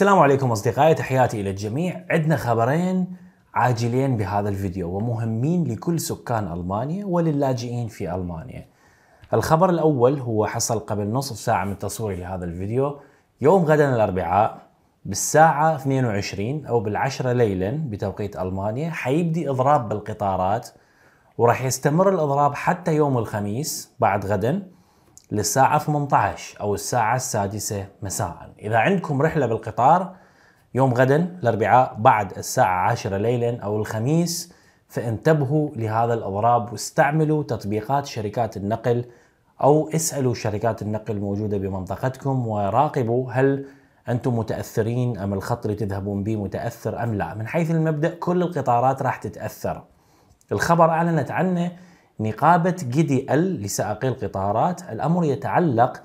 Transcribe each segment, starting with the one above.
السلام عليكم اصدقائي تحياتي الى الجميع عندنا خبرين عاجلين بهذا الفيديو ومهمين لكل سكان المانيا وللاجئين في المانيا الخبر الاول هو حصل قبل نصف ساعه من تصويري لهذا الفيديو يوم غدا الاربعاء بالساعة 22 أو بالعشرة ليلا بتوقيت ألمانيا حيبدي إضراب بالقطارات وراح يستمر الإضراب حتى يوم الخميس بعد غدا للساعة 18 أو الساعة السادسة مساء إذا عندكم رحلة بالقطار يوم غدا الأربعاء بعد الساعة 10 ليلا أو الخميس فانتبهوا لهذا الأضراب واستعملوا تطبيقات شركات النقل أو اسألوا شركات النقل الموجودة بمنطقتكم وراقبوا هل أنتم متأثرين أم الخط اللي تذهبون به متأثر أم لا من حيث المبدأ كل القطارات راح تتأثر الخبر أعلنت عنه نقابة جيدي ال لسائقي القطارات الأمر يتعلق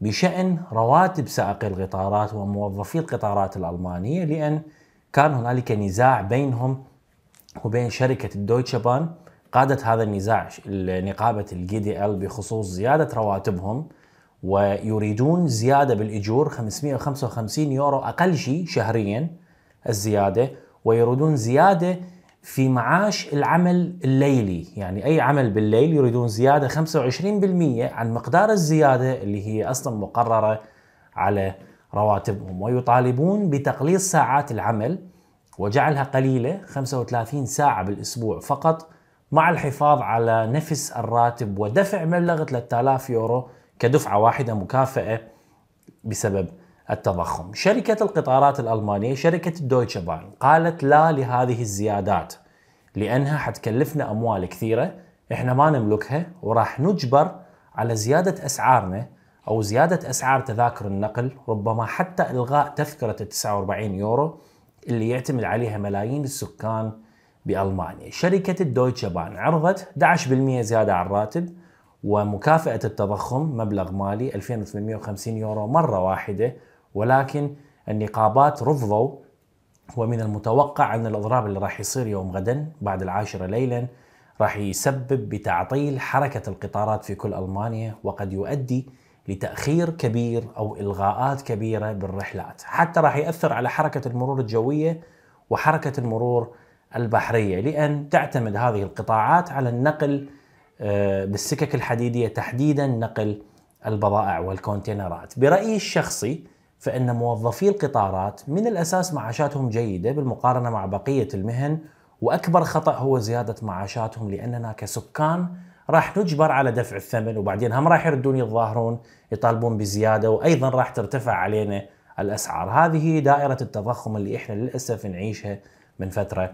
بشأن رواتب سائقي القطارات وموظفي القطارات الألمانية لأن كان هنالك نزاع بينهم وبين شركة الدويتشه بان قادت هذا النزاع نقابة الجيدي دي ال بخصوص زيادة رواتبهم ويريدون زيادة بالأجور 555 يورو أقل شيء شهريا الزيادة ويريدون زيادة في معاش العمل الليلي يعني أي عمل بالليل يريدون زيادة 25% عن مقدار الزيادة اللي هي أصلا مقررة على رواتبهم ويطالبون بتقليص ساعات العمل وجعلها قليلة 35 ساعة بالأسبوع فقط مع الحفاظ على نفس الراتب ودفع مبلغ 3000 يورو كدفعة واحدة مكافأة بسبب التضخم شركة القطارات الألمانية شركة دويتشا بان قالت لا لهذه الزيادات لأنها حتكلفنا أموال كثيرة إحنا ما نملكها وراح نجبر على زيادة أسعارنا أو زيادة أسعار تذاكر النقل ربما حتى إلغاء تذكرة 49 يورو اللي يعتمد عليها ملايين السكان بألمانيا شركة الدويتشه بان عرضت 11% زيادة على الراتب ومكافأة التضخم مبلغ مالي 2850 يورو مرة واحدة ولكن النقابات رفضوا ومن المتوقع أن الإضراب اللي راح يصير يوم غدا بعد العاشرة ليلا راح يسبب بتعطيل حركة القطارات في كل ألمانيا وقد يؤدي لتأخير كبير أو إلغاءات كبيرة بالرحلات حتى راح يأثر على حركة المرور الجوية وحركة المرور البحرية لأن تعتمد هذه القطاعات على النقل آه، بالسكك الحديدية تحديدا نقل البضائع والكونتينرات برأيي الشخصي فإن موظفي القطارات من الأساس معاشاتهم جيدة بالمقارنة مع بقية المهن وأكبر خطأ هو زيادة معاشاتهم لأننا كسكان راح نجبر على دفع الثمن وبعدين هم راح يردون يتظاهرون يطالبون بزيادة وأيضا راح ترتفع علينا الأسعار هذه دائرة التضخم اللي إحنا للأسف نعيشها من فترة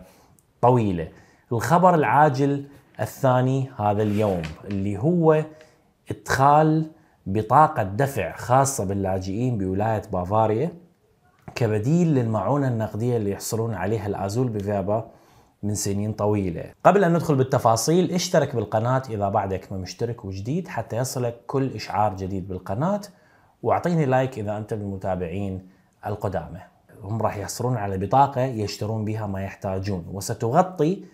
طويلة الخبر العاجل الثاني هذا اليوم اللي هو ادخال بطاقة دفع خاصة باللاجئين بولاية بافاريا كبديل للمعونة النقدية اللي يحصلون عليها الأزول بفيابا من سنين طويلة قبل أن ندخل بالتفاصيل اشترك بالقناة إذا بعدك ما مشترك وجديد حتى يصلك كل إشعار جديد بالقناة واعطيني لايك إذا أنت من المتابعين القدامى هم راح يحصلون على بطاقة يشترون بها ما يحتاجون وستغطي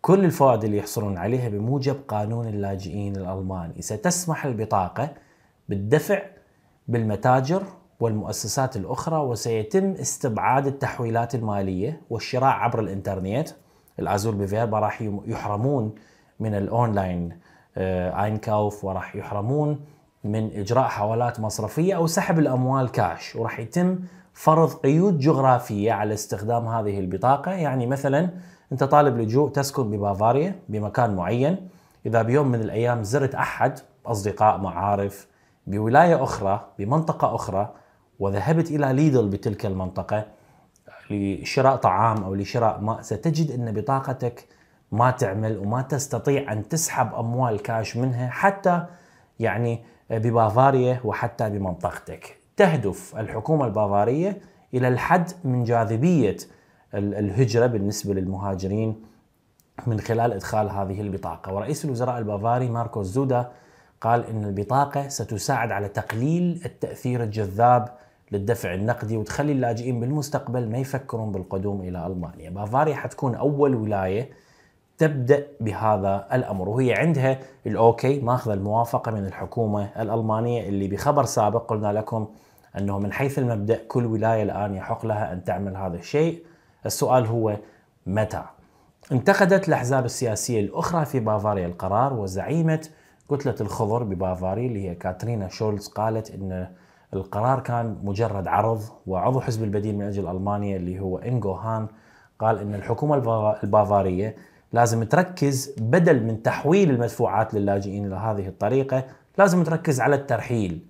كل الفوائد اللي يحصلون عليها بموجب قانون اللاجئين الألماني ستسمح البطاقة بالدفع بالمتاجر والمؤسسات الأخرى وسيتم استبعاد التحويلات المالية والشراء عبر الإنترنت الأزول بفيربا راح يحرمون من الأونلاين آه، آينكاوف وراح يحرمون من إجراء حوالات مصرفية أو سحب الأموال كاش وراح يتم فرض قيود جغرافية على استخدام هذه البطاقة يعني مثلا أنت طالب لجوء تسكن ببافاريا بمكان معين إذا بيوم من الأيام زرت أحد أصدقاء معارف بولاية أخرى بمنطقة أخرى وذهبت إلى ليدل بتلك المنطقة لشراء طعام أو لشراء ماء ستجد أن بطاقتك ما تعمل وما تستطيع أن تسحب أموال كاش منها حتى يعني ببافاريا وحتى بمنطقتك تهدف الحكومة البافارية إلى الحد من جاذبية الهجرة بالنسبة للمهاجرين من خلال إدخال هذه البطاقة ورئيس الوزراء البافاري ماركوس زودا قال ان البطاقه ستساعد على تقليل التاثير الجذاب للدفع النقدي وتخلي اللاجئين بالمستقبل ما يفكرون بالقدوم الى المانيا، بافاريا حتكون اول ولايه تبدا بهذا الامر وهي عندها الاوكي ماخذ الموافقه من الحكومه الالمانيه اللي بخبر سابق قلنا لكم انه من حيث المبدا كل ولايه الان يحق لها ان تعمل هذا الشيء، السؤال هو متى؟ انتقدت الاحزاب السياسيه الاخرى في بافاريا القرار وزعيمه كتلة الخضر ببافاري اللي هي كاترينا شولز قالت أن القرار كان مجرد عرض وعضو حزب البديل من أجل ألمانيا اللي هو انجو هان قال أن الحكومة البافارية لازم تركز بدل من تحويل المدفوعات للاجئين إلى هذه الطريقة لازم تركز على الترحيل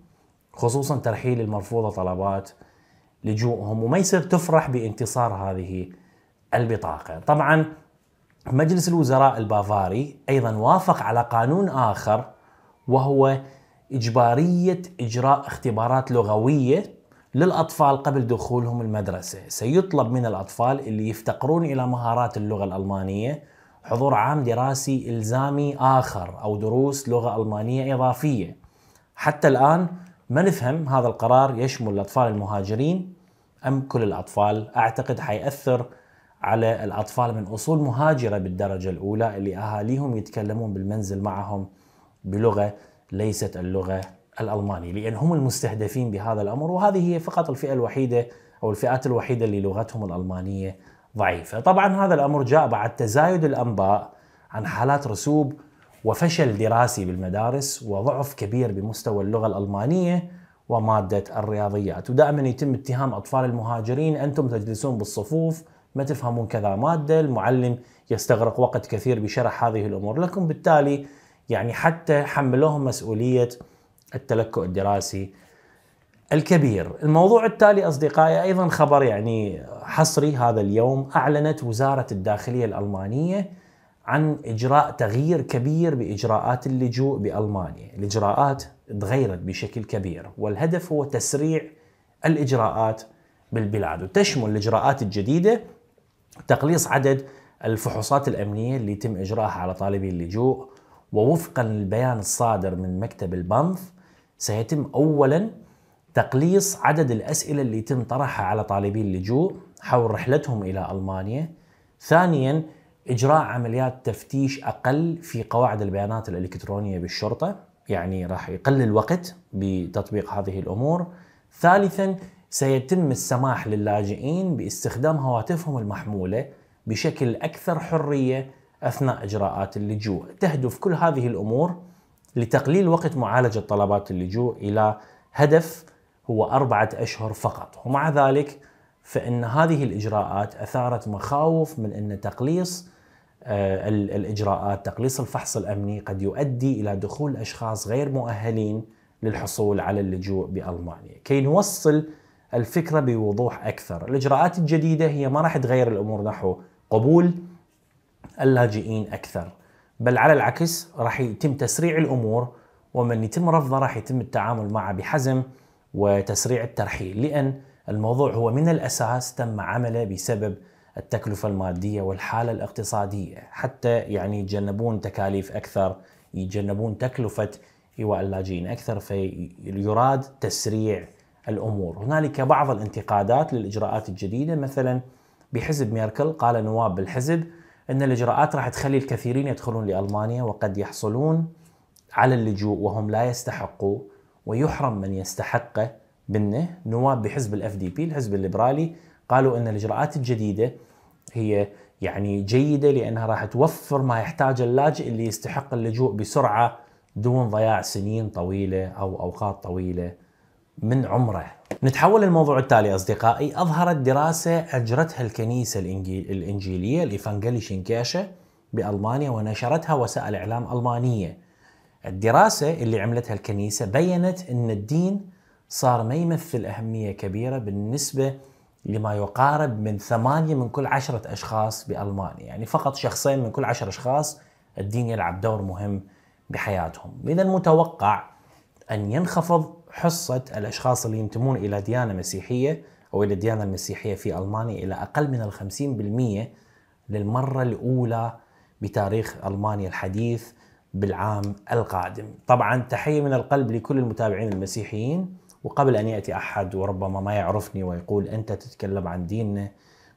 خصوصا ترحيل المرفوضة طلبات لجوءهم وما يصير تفرح بانتصار هذه البطاقة طبعا مجلس الوزراء البافاري ايضا وافق على قانون اخر وهو اجباريه اجراء اختبارات لغويه للاطفال قبل دخولهم المدرسه، سيطلب من الاطفال اللي يفتقرون الى مهارات اللغه الالمانيه حضور عام دراسي الزامي اخر او دروس لغه المانيه اضافيه. حتى الان ما نفهم هذا القرار يشمل الاطفال المهاجرين ام كل الاطفال؟ اعتقد حيأثر على الأطفال من أصول مهاجرة بالدرجة الأولى اللي أهاليهم يتكلمون بالمنزل معهم بلغة ليست اللغة الألمانية لأن هم المستهدفين بهذا الأمر وهذه هي فقط الفئة الوحيدة أو الفئات الوحيدة اللي لغتهم الألمانية ضعيفة طبعا هذا الأمر جاء بعد تزايد الأنباء عن حالات رسوب وفشل دراسي بالمدارس وضعف كبير بمستوى اللغة الألمانية ومادة الرياضيات ودائما يتم اتهام أطفال المهاجرين أنتم تجلسون بالصفوف ما تفهمون كذا مادة المعلم يستغرق وقت كثير بشرح هذه الأمور لكم بالتالي يعني حتى حملوهم مسؤولية التلكؤ الدراسي الكبير الموضوع التالي أصدقائي أيضا خبر يعني حصري هذا اليوم أعلنت وزارة الداخلية الألمانية عن إجراء تغيير كبير بإجراءات اللجوء بألمانيا الإجراءات تغيرت بشكل كبير والهدف هو تسريع الإجراءات بالبلاد وتشمل الإجراءات الجديدة تقليص عدد الفحوصات الأمنية اللي يتم إجراءها على طالبي اللجوء ووفقا للبيان الصادر من مكتب البنف سيتم أولا تقليص عدد الأسئلة اللي يتم طرحها على طالبي اللجوء حول رحلتهم إلى ألمانيا ثانيا إجراء عمليات تفتيش أقل في قواعد البيانات الإلكترونية بالشرطة يعني راح يقلل الوقت بتطبيق هذه الأمور ثالثا سيتم السماح للاجئين باستخدام هواتفهم المحمولة بشكل أكثر حرية أثناء إجراءات اللجوء تهدف كل هذه الأمور لتقليل وقت معالجة طلبات اللجوء إلى هدف هو أربعة أشهر فقط ومع ذلك فإن هذه الإجراءات أثارت مخاوف من أن تقليص آه، الإجراءات تقليص الفحص الأمني قد يؤدي إلى دخول أشخاص غير مؤهلين للحصول على اللجوء بألمانيا كي نوصل الفكره بوضوح اكثر، الاجراءات الجديده هي ما راح تغير الامور نحو قبول اللاجئين اكثر، بل على العكس راح يتم تسريع الامور ومن يتم رفضه راح يتم التعامل معه بحزم وتسريع الترحيل لان الموضوع هو من الاساس تم عمله بسبب التكلفة المادية والحالة الاقتصادية حتى يعني يتجنبون تكاليف أكثر يتجنبون تكلفة إيواء اللاجئين أكثر فيراد تسريع الامور، هنالك بعض الانتقادات للاجراءات الجديده مثلا بحزب ميركل قال نواب بالحزب ان الاجراءات راح تخلي الكثيرين يدخلون لالمانيا وقد يحصلون على اللجوء وهم لا يستحقوا ويحرم من يستحقه منه، نواب بحزب الاف دي بي الحزب الليبرالي قالوا ان الاجراءات الجديده هي يعني جيده لانها راح توفر ما يحتاج اللاجئ اللي يستحق اللجوء بسرعه دون ضياع سنين طويله او اوقات طويله من عمره نتحول للموضوع التالي أصدقائي أظهرت دراسة أجرتها الكنيسة الإنجيلية الإيفانجيليشن كيشة بألمانيا ونشرتها وسائل إعلام ألمانية الدراسة اللي عملتها الكنيسة بيّنت أن الدين صار ما يمثل أهمية كبيرة بالنسبة لما يقارب من ثمانية من كل عشرة أشخاص بألمانيا يعني فقط شخصين من كل عشر أشخاص الدين يلعب دور مهم بحياتهم من المتوقع أن ينخفض حصة الأشخاص اللي ينتمون إلى ديانة مسيحية أو إلى الديانة المسيحية في ألمانيا إلى أقل من الخمسين بالمية للمرة الأولى بتاريخ ألمانيا الحديث بالعام القادم طبعا تحية من القلب لكل المتابعين المسيحيين وقبل أن يأتي أحد وربما ما يعرفني ويقول أنت تتكلم عن ديننا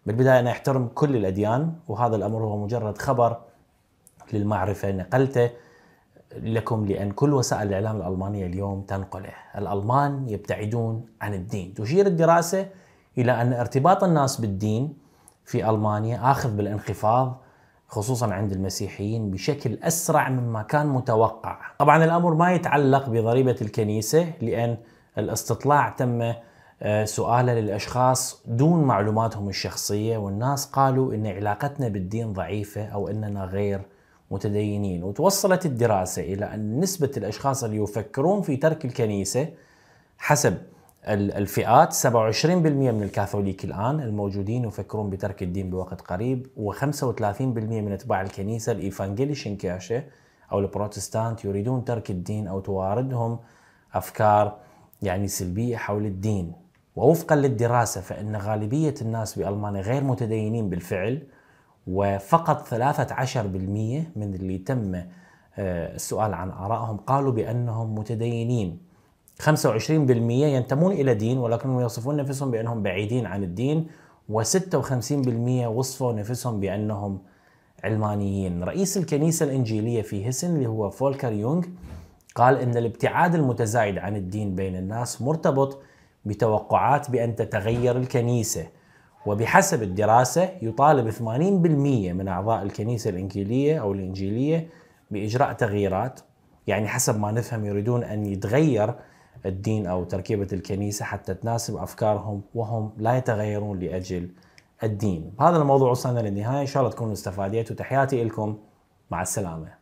بالبداية أنا أحترم كل الأديان وهذا الأمر هو مجرد خبر للمعرفة نقلته لكم لأن كل وسائل الإعلام الألمانية اليوم تنقله الألمان يبتعدون عن الدين تشير الدراسة إلى أن ارتباط الناس بالدين في ألمانيا آخذ بالانخفاض خصوصا عند المسيحيين بشكل أسرع مما كان متوقع طبعا الأمر ما يتعلق بضريبة الكنيسة لأن الاستطلاع تم آه، سؤاله للأشخاص دون معلوماتهم الشخصية والناس قالوا أن علاقتنا بالدين ضعيفة أو أننا غير متدينين وتوصلت الدراسة إلى أن نسبة الأشخاص اللي يفكرون في ترك الكنيسة حسب الفئات 27% من الكاثوليك الآن الموجودين يفكرون بترك الدين بوقت قريب و35% من أتباع الكنيسة الإيفانجيليشن كاشة أو البروتستانت يريدون ترك الدين أو تواردهم أفكار يعني سلبية حول الدين ووفقا للدراسة فإن غالبية الناس بألمانيا غير متدينين بالفعل وفقط 13% من اللي تم آه، السؤال عن آرائهم قالوا بأنهم متدينين 25% ينتمون إلى دين ولكنهم يصفون نفسهم بأنهم بعيدين عن الدين و56% وصفوا نفسهم بأنهم علمانيين رئيس الكنيسة الإنجيلية في هيسن اللي هو فولكر يونغ قال إن الابتعاد المتزايد عن الدين بين الناس مرتبط بتوقعات بأن تتغير الكنيسة وبحسب الدراسة يطالب 80% من أعضاء الكنيسة الإنجيلية أو الإنجيلية بإجراء تغييرات يعني حسب ما نفهم يريدون أن يتغير الدين أو تركيبة الكنيسة حتى تناسب أفكارهم وهم لا يتغيرون لأجل الدين هذا الموضوع وصلنا للنهاية إن شاء الله تكونوا استفاديتوا تحياتي لكم مع السلامة